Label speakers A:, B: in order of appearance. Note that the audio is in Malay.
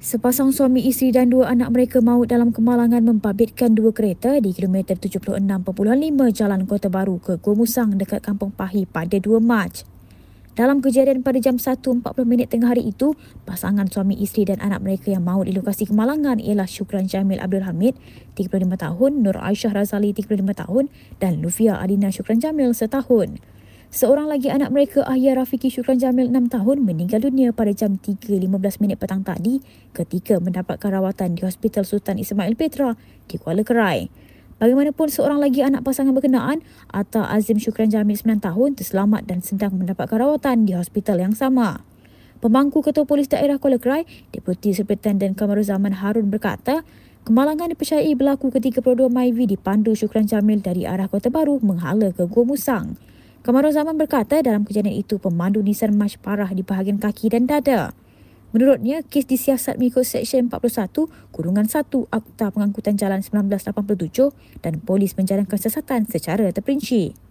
A: Sepasang suami isteri dan dua anak mereka maut dalam kemalangan membabitkan dua kereta di kilometer 76.5 Jalan Kota Baru ke Gua dekat Kampung Pahi pada 2 Mac. Dalam kejadian pada jam 1.40 minit tengah hari itu, pasangan suami isteri dan anak mereka yang maut di lokasi kemalangan ialah Syukran Jamil Abdul Hamid, 35 tahun, Nur Aisyah Razali, 35 tahun dan Lufia Alina Syukran Jamil, setahun. Seorang lagi anak mereka, Ahya Rafiki Syukran Jamil 6 tahun meninggal dunia pada jam 3.15 minit petang tadi ketika mendapatkan rawatan di Hospital Sultan Ismail Petra di Kuala Kerai. Bagaimanapun seorang lagi anak pasangan berkenaan, Atta Azim Syukran Jamil 9 tahun terselamat dan sedang mendapatkan rawatan di hospital yang sama. Pemangku Ketua Polis Daerah Kuala Kerai, Deputi Superintendent Kamaruzaman Harun berkata, kemalangan dipercayai berlaku ketika Prodo Maivi dipandu Syukran Jamil dari arah Kota Baru menghala ke Gua Musang. Kamarul Zaman berkata dalam kejadian itu pemandu Nissan Mach parah di bahagian kaki dan dada. Menurutnya, kes disiasat mengikut Seksyen 41, Kurungan 1 Akta Pengangkutan Jalan 1987 dan polis menjalankan siasatan secara terperinci.